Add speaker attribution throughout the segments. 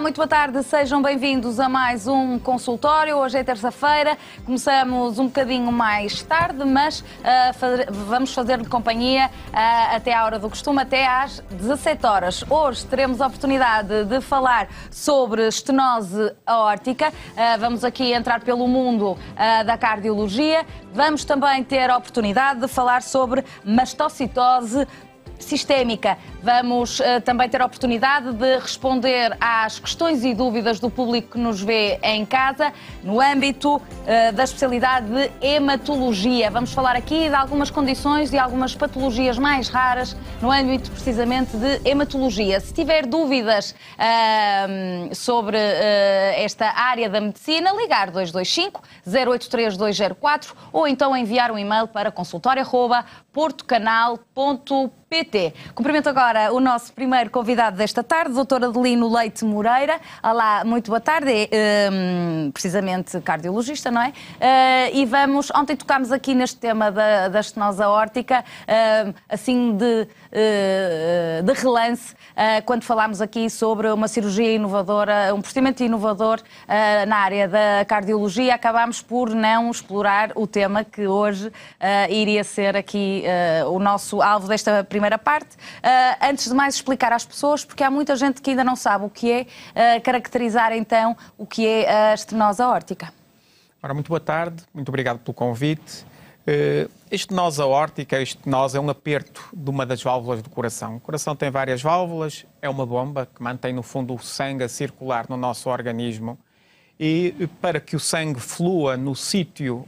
Speaker 1: muito boa tarde, sejam bem-vindos a mais um consultório. Hoje é terça-feira, começamos um bocadinho mais tarde, mas uh, vamos fazer-lhe companhia uh, até à hora do costume, até às 17 horas. Hoje teremos a oportunidade de falar sobre estenose aórtica, uh, vamos aqui entrar pelo mundo da cardiologia, vamos também ter a oportunidade de falar sobre mastocitose sistémica. Vamos uh, também ter a oportunidade de responder às questões e dúvidas do público que nos vê em casa no âmbito uh, da especialidade de hematologia. Vamos falar aqui de algumas condições e algumas patologias mais raras no âmbito precisamente de hematologia. Se tiver dúvidas uh, sobre eh, esta área da medicina, ligar 225 083 204 ou então enviar um e-mail para consultório@portocanal.com PT. Cumprimento agora o nosso primeiro convidado desta tarde, doutora Adelino Leite Moreira. Olá, muito boa tarde, é, um, precisamente cardiologista, não é? Uh, e vamos, ontem tocámos aqui neste tema da, da estenosa órtica, uh, hum, assim de, uh, de relance, quando falámos aqui sobre uma cirurgia inovadora, um procedimento inovador na área da cardiologia, acabámos por não explorar o tema que hoje iria ser aqui o nosso alvo desta primeira primeira parte. Uh, antes de mais, explicar às pessoas, porque há muita gente que ainda não sabe o que é, uh, caracterizar então o que é a estenose aórtica.
Speaker 2: Ora, muito boa tarde, muito obrigado pelo convite. Uh, estenose aórtica, a estenose é um aperto de uma das válvulas do coração. O coração tem várias válvulas, é uma bomba que mantém no fundo o sangue a circular no nosso organismo e para que o sangue flua no sítio,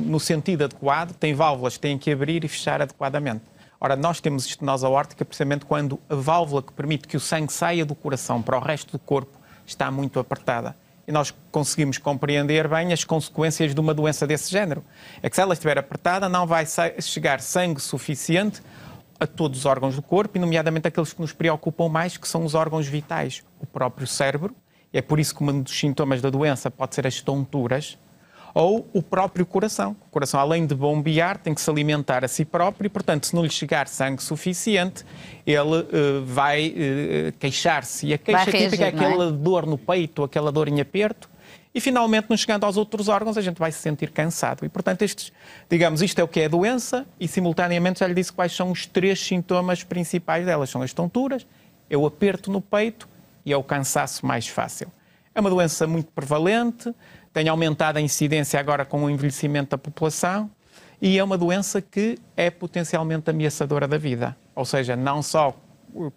Speaker 2: no sentido adequado, tem válvulas que têm que abrir e fechar adequadamente. Ora, nós temos estenose aórtica precisamente quando a válvula que permite que o sangue saia do coração para o resto do corpo está muito apertada. E nós conseguimos compreender bem as consequências de uma doença desse género. É que se ela estiver apertada, não vai chegar sangue suficiente a todos os órgãos do corpo, e nomeadamente aqueles que nos preocupam mais, que são os órgãos vitais, o próprio cérebro. E é por isso que um dos sintomas da doença pode ser as tonturas, ou o próprio coração. O coração, além de bombear, tem que se alimentar a si próprio e, portanto, se não lhe chegar sangue suficiente, ele uh, vai uh, queixar-se. E a queixa típica é, é? aquela é? dor no peito, aquela dor em aperto. E finalmente, não chegando aos outros órgãos, a gente vai se sentir cansado. E, portanto, estes, digamos, isto é o que é a doença, e simultaneamente já lhe disse quais são os três sintomas principais delas: são as tonturas, é o aperto no peito e é o cansaço mais fácil. É uma doença muito prevalente, tem aumentado a incidência agora com o envelhecimento da população e é uma doença que é potencialmente ameaçadora da vida. Ou seja, não só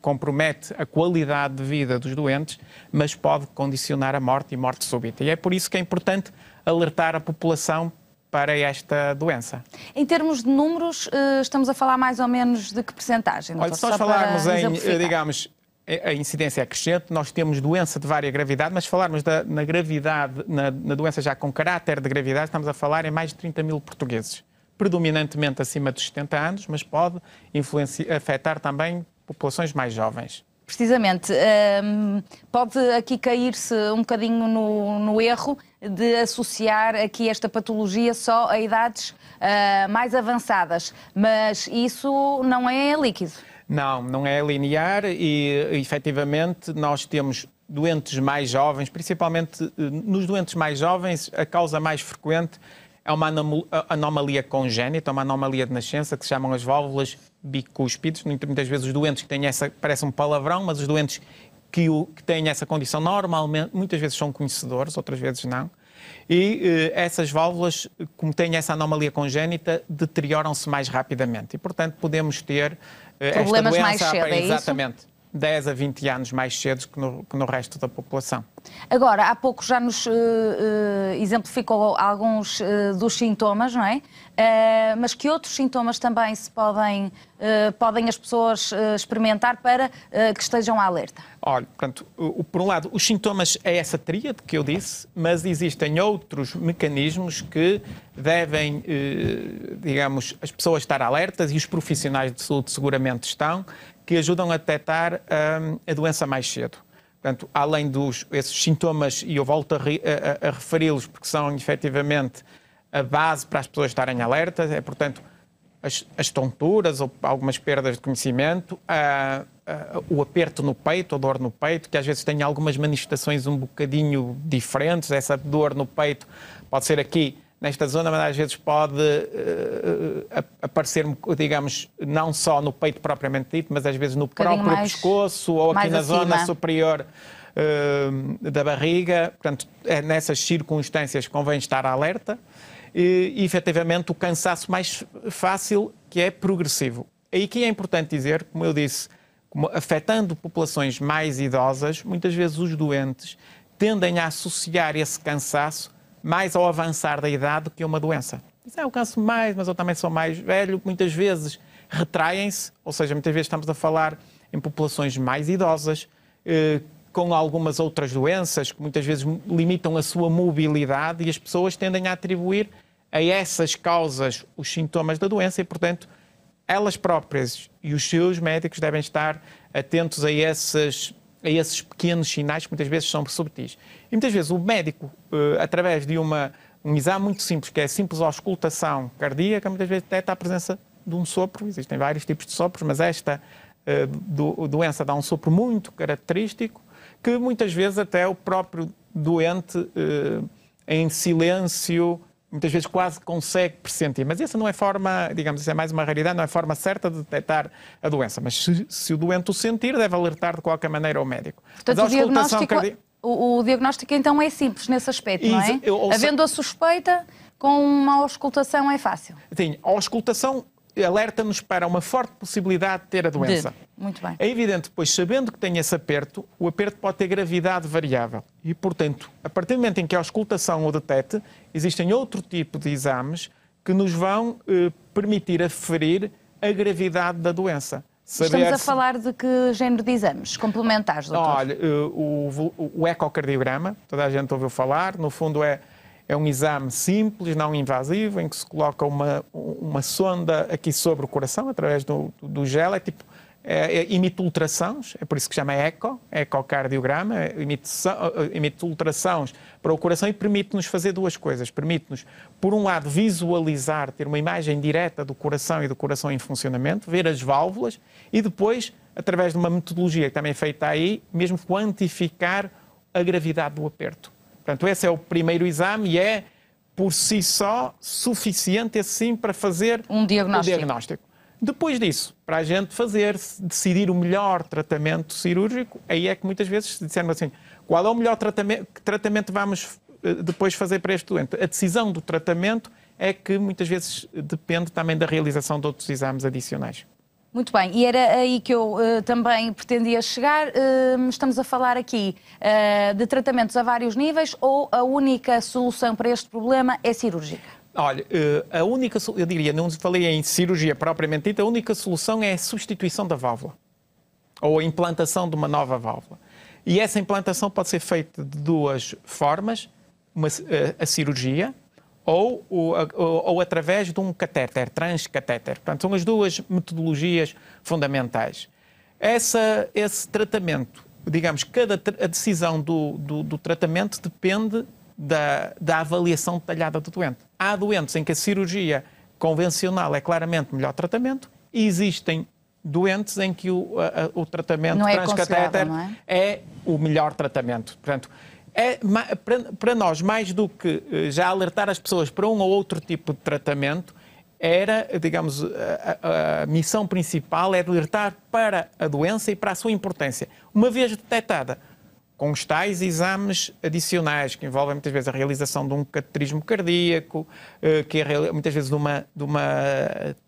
Speaker 2: compromete a qualidade de vida dos doentes, mas pode condicionar a morte e morte súbita. E é por isso que é importante alertar a população para esta doença.
Speaker 1: Em termos de números, eh, estamos a falar mais ou menos de que percentagem? Olha, se nós falarmos em, eh,
Speaker 2: digamos, a incidência é crescente, nós temos doença de vária gravidade, mas falarmos da, na gravidade, na, na, doença já com caráter de gravidade, estamos a falar em mais de 30 mil portugueses, predominantemente acima dos 70 anos, mas pode afetar também populações mais jovens.
Speaker 1: Precisamente, um, pode aqui cair-se um bocadinho no, no, erro de associar aqui esta patologia só a idades uh, mais avançadas, mas isso não é líquido.
Speaker 2: Não, não é linear e efetivamente nós temos doentes mais jovens, principalmente eh, nos doentes mais jovens, a causa mais frequente é uma anomalia congénita, uma anomalia de nascença que se chamam as válvulas bicúspides. Muitas vezes os doentes que têm essa, parece um palavrão, mas os doentes que, o, que têm essa condição normalmente, muitas vezes são conhecedores, outras vezes não. E eh, essas válvulas, como têm essa anomalia congénita, deterioram-se mais rapidamente. E, portanto, podemos ter problemas mais cedo, é isso? Exatamente. 10 a 20 anos mais cedo que no, que no resto da população.
Speaker 1: Agora, há pouco já nos uh, uh, exemplificou alguns uh, dos sintomas, não é? mas que outros sintomas também se podem, podem as pessoas experimentar para que estejam alerta?
Speaker 2: Olha, portanto, o, por um lado, os sintomas é essa tríade que eu disse, mas existem outros mecanismos que devem, digamos, as pessoas estar alertas e os profissionais de saúde seguramente estão, que ajudam a detectar um, a doença mais cedo. Portanto, além dos esses sintomas, e eu volto a, a, a referi-los porque são efetivamente a base para as pessoas estarem alertas, é portanto as, as tonturas ou algumas perdas de conhecimento, a, o aperto no peito, a dor no peito, que às vezes tem algumas manifestações um bocadinho diferentes. Essa dor no peito pode ser aqui nesta zona, mas às vezes pode uh, eh, eh, aparecer, digamos, não só no peito propriamente dito, mas às vezes no um próprio mais, pescoço ou aqui na acima. zona superior uh, da barriga. Portanto, é nessas circunstâncias convém estar alerta. E, efetivamente, o cansaço mais fácil, que é progressivo. e aqui é importante dizer, como eu disse, como afetando populações mais idosas, muitas vezes os doentes tendem a associar esse cansaço mais ao avançar da idade do que uma doença. Dizem, ah, é eu canso mais, mas eu também sou mais velho. Muitas vezes retraem-se, ou seja, muitas vezes estamos a falar em populações mais idosas, eh, com algumas outras doenças que muitas vezes limitam a sua mobilidade e as pessoas tendem a atribuir a essas causas os sintomas da doença e, portanto, elas próprias e os seus médicos devem estar atentos a essas a esses pequenos sinais que muitas vezes são subtis. E muitas vezes o médico, eh, através de uma, um exame muito simples, que é a simples auscultação cardíaca, muitas vezes detecta a presença de um sopro. Existem vários tipos de sopros, mas esta eh, do, doença dá um sopro muito característico, que muitas vezes até o próprio doente, eh, em silêncio, muitas vezes quase consegue pressentir. Mas essa não é forma, digamos, isso é mais uma raridade, não é forma certa de detectar a doença. Mas se, se o doente o sentir, deve alertar de qualquer maneira ao médico. Portanto, mas a
Speaker 1: O, o, diagnóstico então é simples nesse aspecto, não é? Havendo a suspeita, com uma auscultação é fácil.
Speaker 2: Sim, a auscultação alerta-nos para uma forte possibilidade de ter a doença. De. Muito bem. É evidente, pois, sabendo que tem esse aperto, o aperto pode ter gravidade variável. E, portanto, a partir do momento em que a auscultação o detete, existem outro tipo de exames que nos vão eh, permitir aferir a gravidade da doença. Saber Estamos a se...
Speaker 1: falar de que género de exames complementares, doutor?
Speaker 2: Olha, eh, o, o, o ecocardiograma, toda a gente ouviu falar, no fundo é é um exame simples, não invasivo, em que se coloca uma, uma sonda aqui sobre o coração, através do, do gel. É tipo, é, é, emite ultrações, é por isso que chama eco, ecocardiograma, emite, eh, emite ultrações para o coração e permite-nos fazer duas coisas. Permite-nos, por um lado, visualizar, ter uma imagem direta do coração e do coração em funcionamento, ver as válvulas e depois, através de uma metodologia que também é feita aí, mesmo quantificar a gravidade do aperto. Portanto, esse é o primeiro exame e é, por si só, suficiente assim para fazer um diagnóstico. Um diagnóstico. Depois disso, para a gente fazer, decidir o melhor tratamento cirúrgico, aí é que muitas vezes se assim, qual é o melhor tratamento, que tratamento vamos eh, depois fazer para este doente? A decisão do tratamento é que muitas vezes depende também da realização de outros exames adicionais.
Speaker 1: Muito bem, e era aí que eu uh, também pretendia chegar. Uh, estamos a falar aqui uh, de tratamentos a vários níveis ou a única solução para este problema é cirúrgica?
Speaker 2: Olha, eh, a única, eu diria, não falei em cirurgia propriamente dita, a única solução é a substituição da válvula ou a implantação de uma nova válvula. E essa implantação pode ser feita de duas formas: uma, a cirurgia, ou, ou, ou através de um catéter, transcatéter. Portanto, são as duas metodologias fundamentais. Essa, esse tratamento, digamos, cada a decisão do, do, do tratamento depende da, da, avaliação detalhada do doente. Há doentes em que a cirurgia convencional é claramente melhor tratamento e existem doentes em que o, a, o tratamento não é transcatéter é? é o melhor tratamento. Portanto, é, para, nós, mais do que eh, já alertar as pessoas para um ou outro tipo de tratamento, era, digamos, a, a missão principal é alertar para a doença e para a sua importância. Uma vez detectada, com os tais exames adicionais, que envolvem muitas vezes a realização de um cateterismo cardíaco, eh, que é muitas vezes de uma, de uma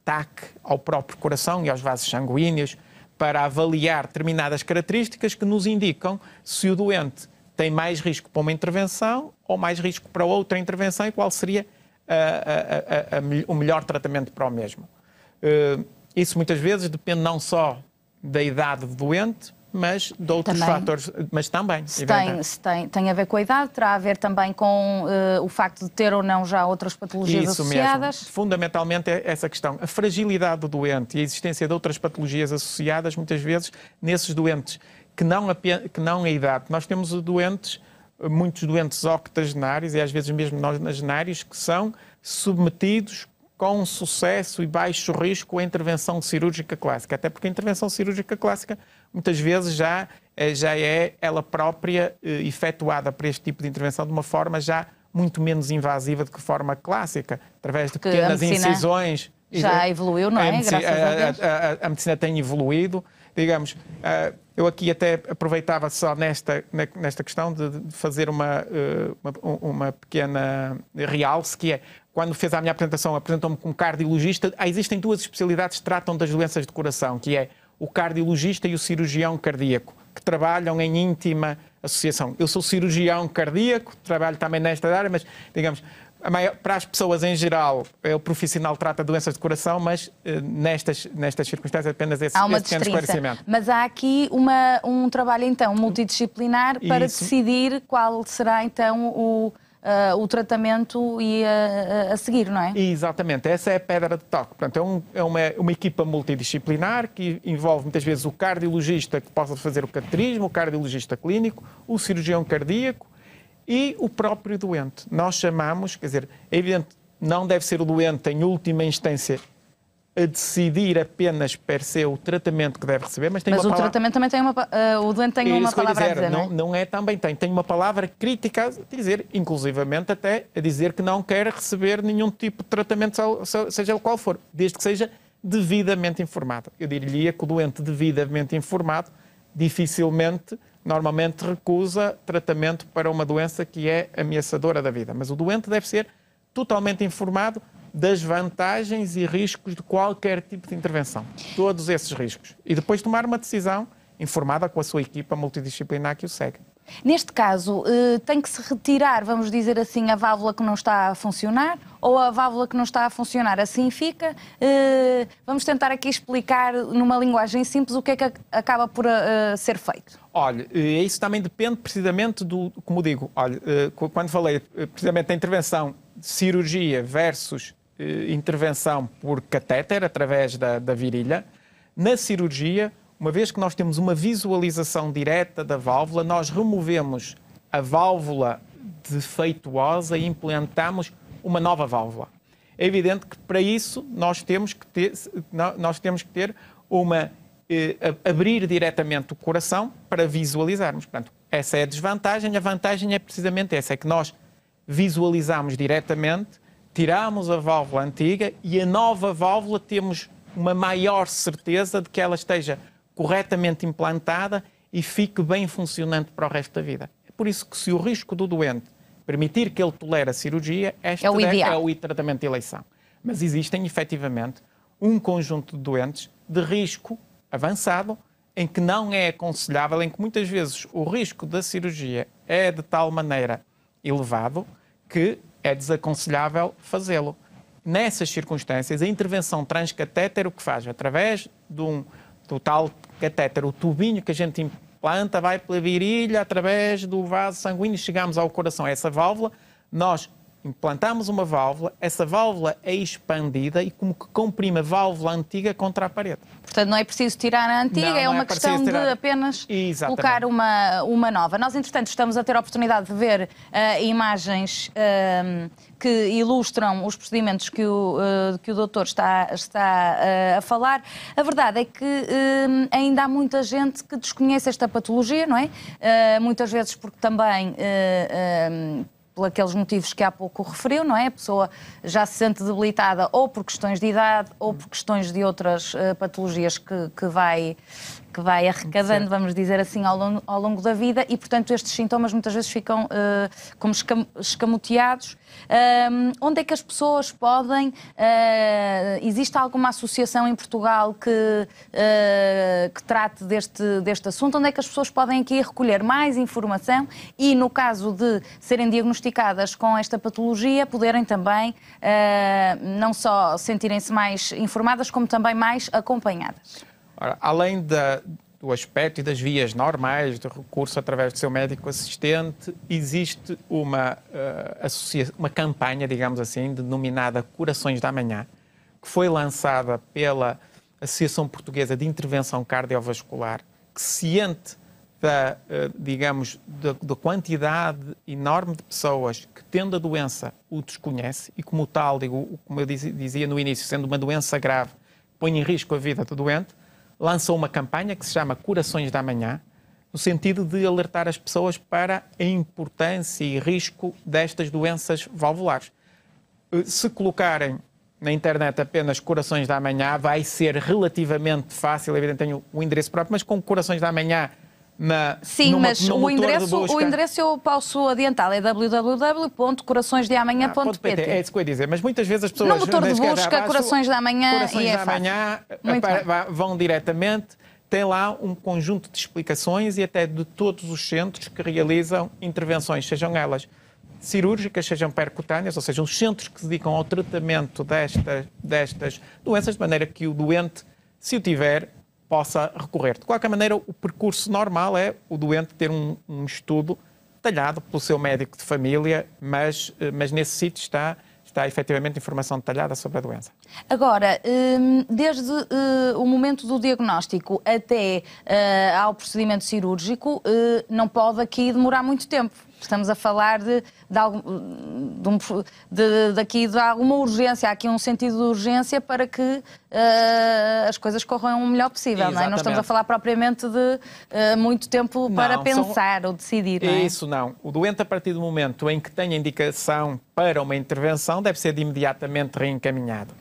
Speaker 2: ataque ao próprio coração e aos vasos sanguíneos, para avaliar determinadas características que nos indicam se o doente tem mais risco para uma intervenção ou mais risco para outra intervenção e qual seria ah, ah, ah, a, a, a, o melhor tratamento para o mesmo. Isso muitas vezes depende não só da idade do doente, mas de outros também. fatores, mas também. Se tem, se
Speaker 1: tem, tem a ver com a idade, terá a ver também com uh, o facto de ter ou não já outras patologias Isso associadas?
Speaker 2: Mesmo. Fundamentalmente é essa questão. A fragilidade do doente e a existência de outras patologias associadas, muitas vezes, nesses doentes que não, a, que não a idade. Nós temos doentes, muitos doentes octogenários e às vezes mesmo nonagenários que são submetidos com sucesso e baixo risco à intervenção cirúrgica clássica, até porque a intervenção cirúrgica clássica muitas vezes já, eh, já é ela própria eh, efetuada para este tipo de intervenção de uma forma já muito menos invasiva do que forma clássica, através de porque pequenas incisões. Já evoluiu, não é? A medicina, Graças a, Deus. A, a, a medicina tem evoluído digamos, eh, eu aqui até aproveitava só nesta, nesta questão de fazer uma, eh, uma, uma pequena realce, que é, quando fez a minha apresentação, apresentou-me como cardiologista. Ah, existem duas especialidades que tratam das doenças de coração, que é o cardiologista e o cirurgião cardíaco, que trabalham em íntima associação. Eu sou cirurgião cardíaco, trabalho também nesta área, mas, digamos, para as pessoas em geral, é o profissional trata doenças de coração, mas eh, nestas, nestas circunstâncias é apenas esse, há uma esse pequeno esclarecimento.
Speaker 1: Mas há aqui uma, um trabalho então multidisciplinar para Isso. decidir qual será então o, Uh, o tratamento e eh, a, seguir, não é?
Speaker 2: Exatamente, essa é a pedra de toque. Portanto, é, um, é uma, uma, equipa multidisciplinar que envolve muitas vezes o cardiologista que possa fazer o cateterismo, o cardiologista clínico, o cirurgião cardíaco, e o próprio doente. Nós chamamos, quer dizer, é evidente, não deve ser o doente em última instância a decidir apenas per se o tratamento que deve receber, mas tem mas uma palavra... Mas o
Speaker 1: tratamento também tem uma... Uh, o doente tem é uma palavra dizer, a dizer, é? não,
Speaker 2: não é? também tem. Tem uma palavra crítica a dizer, inclusivamente até a dizer que não quer receber nenhum tipo de tratamento, seja o qual for, desde que seja devidamente informado. Eu diria que o doente devidamente informado dificilmente normalmente recusa tratamento para uma doença que é ameaçadora da vida. Mas o doente deve ser totalmente informado das vantagens e riscos de qualquer tipo de intervenção, todos esses riscos. E depois tomar uma decisão informada com a sua equipa multidisciplinar que o segue.
Speaker 1: Neste caso, eh, tem que se retirar, vamos dizer assim, a válvula que não está a funcionar ou a válvula que não está a funcionar assim fica. Uh, vamos tentar aqui explicar numa linguagem simples o que é que acaba por uh, ser feito.
Speaker 2: Olha, isso também depende precisamente do, como digo, olha, quando falei precisamente da intervenção de cirurgia versus intervenção por catéter através da, da virilha, na cirurgia, uma vez que nós temos uma visualização direta da válvula, nós removemos a válvula defeituosa e implantamos uma nova válvula. É evidente que para isso nós temos que ter, nós temos que ter uma eh, abrir diretamente o coração para visualizarmos. Portanto, essa é a desvantagem. A vantagem é precisamente essa, é que nós visualizamos diretamente, tiramos a válvula antiga e a nova válvula temos uma maior certeza de que ela esteja corretamente implantada e fique bem funcionante para o resto da vida. É por isso que se o risco do doente permitir que ele tolere a cirurgia, este é, é o, é o tratamento de eleição. Mas existem, efetivamente, um conjunto de doentes de risco avançado em que não é aconselhável, em que muitas vezes o risco da cirurgia é de tal maneira elevado que é desaconselhável fazê-lo. Nessas circunstâncias, a intervenção transcatétero que faz através de um, do tal catétero, o tubinho que a gente planta vai pela virilha, através do vaso sanguíneo, chegamos ao coração. Essa válvula, nós implantamos uma válvula, essa válvula é expandida e como que comprime a válvula antiga contra a parede.
Speaker 1: Portanto, não é preciso tirar a antiga, não, é, é uma é questão tirar... de
Speaker 2: apenas Exatamente. colocar
Speaker 1: uma, uma nova. Nós, entretanto, estamos a ter a oportunidade de ver uh, imagens uh, que ilustram os procedimentos que o, uh, que o doutor está, está eh, a falar. A verdade é que ehm, ainda há muita gente que desconhece esta patologia, não é? muitas vezes porque também ehm, por aqueles motivos que há pouco referiu, não é? A pessoa já se sente debilitada ou por questões de idade ou por questões de outras uh, patologias que, que, vai, que vai arrecadando, vamos dizer assim, ao longo, ao longo, da vida e, portanto, estes sintomas muitas vezes ficam uh, como escam, escamoteados. Um, onde é que as pessoas podem... Uh, existe alguma associação em Portugal que, que trate deste, deste assunto? Onde é que as pessoas podem aqui recolher mais informação e, no caso de serem diagnosticadas diagnosticadas com esta patologia poderem também uh, não só sentirem-se mais informadas, como também mais acompanhadas.
Speaker 2: Ora, além da, do aspecto e das vias normais de recurso através do seu médico assistente, existe uma, uh, uma campanha, digamos assim, denominada Corações da Manhã, que foi lançada pela Associação Portuguesa de Intervenção Cardiovascular, que ciente da, eh, digamos, da, da, quantidade enorme de pessoas que, tendo a doença, o desconhece e, como tal, digo, como eu dizia no início, sendo uma doença grave, põe em risco a vida do doente, lançou uma campanha que se chama Corações da Manhã, no sentido de alertar as pessoas para a importância e risco destas doenças valvulares. Eh, se colocarem na internet apenas Corações da Manhã, vai ser relativamente fácil, evidentemente tenho o endereço próprio, mas com Corações da Manhã na, Sim, numa, mas o endereço, o endereço
Speaker 1: eu posso adiantar, é www.coraçõesdeamanhã.pt. Ah, é
Speaker 2: isso que eu ia dizer, mas muitas vezes as pessoas... No motor de busca, abaixo, Corações
Speaker 1: da Manhã Corações e é da Manhã
Speaker 2: vão diretamente, tem lá um conjunto de explicações e até de todos os centros que realizam intervenções, sejam elas cirúrgicas, sejam percutâneas, ou seja, os centros que se dedicam ao tratamento destas, destas doenças, de maneira que o doente, se o tiver, possa recorrer. De qualquer maneira, o percurso normal é o doente ter um, um estudo detalhado pelo seu médico de família, mas, eh, mas nesse sítio está está efetivamente informação detalhada sobre a doença.
Speaker 1: Agora, hum, desde eh, o momento do diagnóstico até eh, ao procedimento cirúrgico, não pode aqui demorar muito tempo. Estamos a falar de, de, algum, de, um, de, daqui de alguma urgência, há aqui um sentido de urgência para que uh, as coisas corram o melhor possível. Não, é? não estamos a falar propriamente de uh, muito tempo não, para pensar são... ou decidir. Não é? Isso
Speaker 2: não. O doente, a partir do momento em que tem indicação para uma intervenção, deve ser de imediatamente reencaminhado.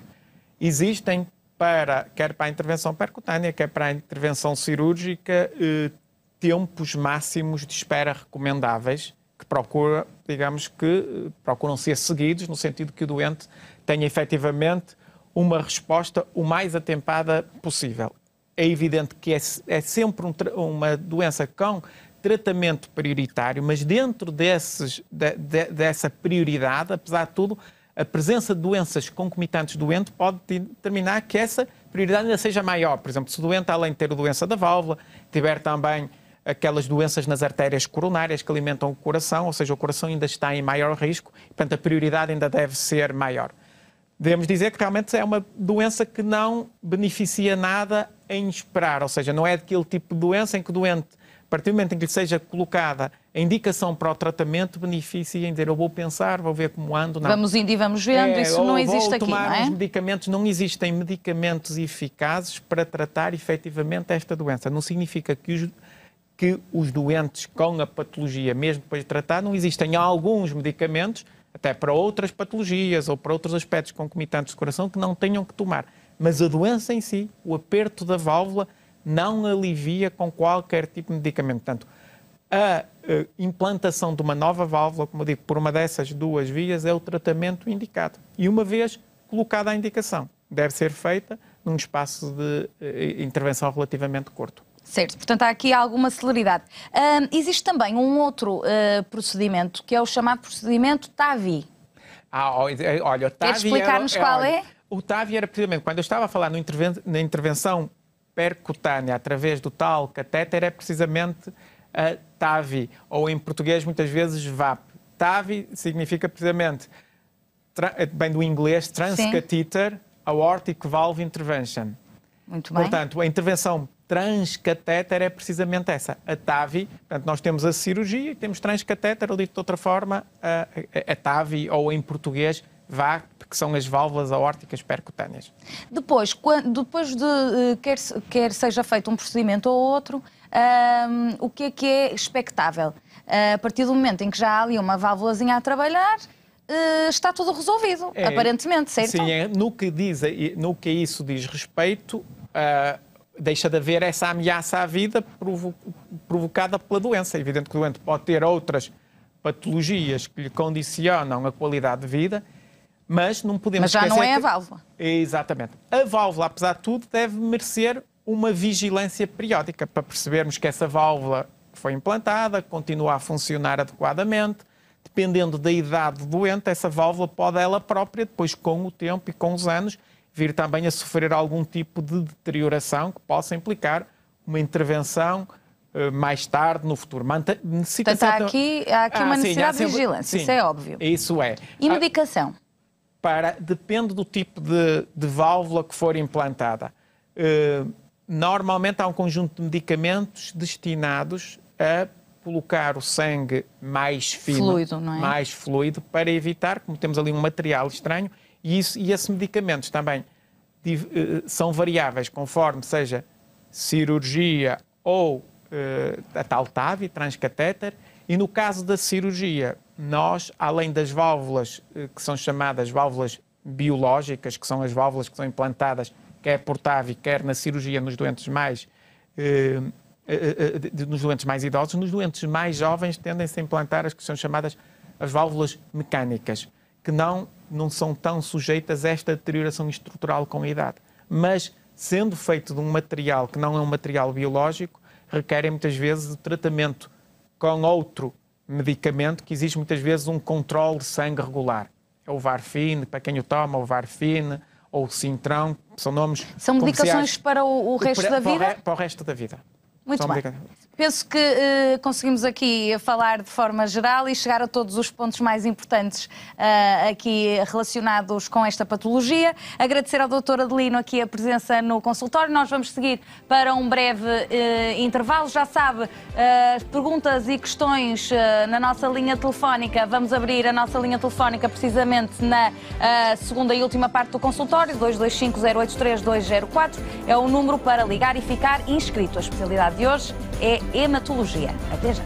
Speaker 2: Existem para, quer para a intervenção percutânea, quer para a intervenção cirúrgica, eh, tempos máximos de espera recomendáveis procura, digamos que, eh, procuram ser seguidos no sentido que o doente tenha efetivamente uma resposta o mais atempada possível. É evidente que é, é sempre um, uma doença com tratamento prioritário, mas dentro desses, de, de, dessa prioridade, apesar de tudo, a presença de doenças concomitantes doente pode determinar que essa prioridade ainda seja maior. Por exemplo, se o doente, além de ter a doença da válvula, tiver também aquelas doenças nas artérias coronárias que alimentam o coração, ou seja, o coração ainda está em maior risco, portanto a prioridade ainda deve ser maior. Devemos dizer que realmente é uma doença que não beneficia nada em esperar, ou seja, não é aquele tipo de doença em que o doente, a partir do momento em que lhe seja colocada a indicação para o tratamento, beneficia em dizer eu vou pensar, vou ver como ando. Não. Vamos indo e vamos vendo, é, isso não existe aqui, tomar não é? Os medicamentos, não existem medicamentos eficazes para tratar efetivamente esta doença. Não significa que os que os doentes com a patologia, mesmo depois de tratar, não existem alguns medicamentos, até para outras patologias ou para outros aspectos concomitantes do coração, que não tenham que tomar. Mas a doença em si, o aperto da válvula, não alivia com qualquer tipo de medicamento. Portanto, a eh, implantação de uma nova válvula, como eu digo, por uma dessas duas vias, é o tratamento indicado. E uma vez colocada a indicação, deve ser feita num espaço de eh, intervenção relativamente curto.
Speaker 1: Certo, portanto há aqui alguma celeridade. existe também um outro uh, procedimento, que é o chamado procedimento TAVI.
Speaker 2: Ah, eh, olha, o TAVI... Queres explicar-nos é, qual é? o TAVI era precisamente, quando eu estava a falar interven na intervenção percutânea através do tal catéter, é precisamente a TAVI, ou em português muitas vezes VAP. TAVI significa precisamente, eh, bem do inglês, transcatheter aortic valve intervention. Muito bem. Portanto, a intervenção transcatéter é precisamente essa. A TAVI, portanto, nós temos a cirurgia e temos transcatéter, ou dito de outra forma, a, a, a TAVI, ou em português, VAC, que são as válvulas aórticas percutâneas.
Speaker 1: Depois, quando, depois de eh, quer, quer seja feito um procedimento ou outro, um, o que é que é expectável? Ah, a partir do momento em que já há ali uma válvulazinha a trabalhar, Uh, está tudo resolvido, é, aparentemente, certo? Sim,
Speaker 2: é, no, que diz, no que isso diz respeito, uh, deixa de haver essa ameaça à vida provo provocada pela doença. É evidente que o doente pode ter outras patologias que lhe condicionam a qualidade de vida, mas não podemos esquecer. Mas já não é a válvula. Que... Exatamente. A válvula, apesar de tudo, deve merecer uma vigilância periódica para percebermos que essa válvula foi implantada, continua a funcionar adequadamente. Dependendo da idade do doente, essa válvula pode ela própria, depois com o tempo e com os anos, vir também a sofrer algum tipo de deterioração que possa implicar uma intervenção eh, mais tarde, no futuro. Manta, Portanto, há aqui,
Speaker 1: há aqui ah, uma necessidade de vigilância, sim, isso é
Speaker 2: óbvio. Isso é.
Speaker 1: E ah, medicação?
Speaker 2: Para, depende do tipo de, de válvula que for implantada. Uh, normalmente há um conjunto de medicamentos destinados a colocar o sangue mais fino, fluido, é? mais fluido, para evitar, como temos ali um material estranho, e, isso, e esses medicamentos também eh, são variáveis conforme seja cirurgia ou eh, a tal TAV, transcatéter, e no caso da cirurgia, nós, além das válvulas eh, que são chamadas válvulas biológicas, que são as válvulas que são implantadas, quer por TAV, quer na cirurgia nos doentes mais nos doentes mais idosos, nos doentes mais jovens tendem-se a implantar as que são chamadas as válvulas mecânicas, que não não são tão sujeitas a esta deterioração estrutural com a idade. Mas, sendo feito de um material que não é um material biológico, requerem muitas vezes o tratamento com outro medicamento que exige muitas vezes um controle de sangue regular. É o Varfine, para quem o toma, o Varfine, ou o Sintrão, são nomes. São medicações para
Speaker 1: o, o resto para, da vida? Para o,
Speaker 2: para o resto da vida. Muito são bem.
Speaker 1: Penso que uh, conseguimos aqui falar de forma geral e chegar a todos os pontos mais importantes uh, aqui relacionados com esta patologia. Agradecer ao Dr. Adelino aqui a presença no consultório. Nós vamos seguir para um breve uh, intervalo. Já sabe, perguntas e questões na nossa linha telefónica. Vamos abrir a nossa linha telefónica precisamente na segunda e última parte do consultório, 225 083 204. É o número para ligar e ficar inscrito. A especialidade de hoje é hematologia. Até já!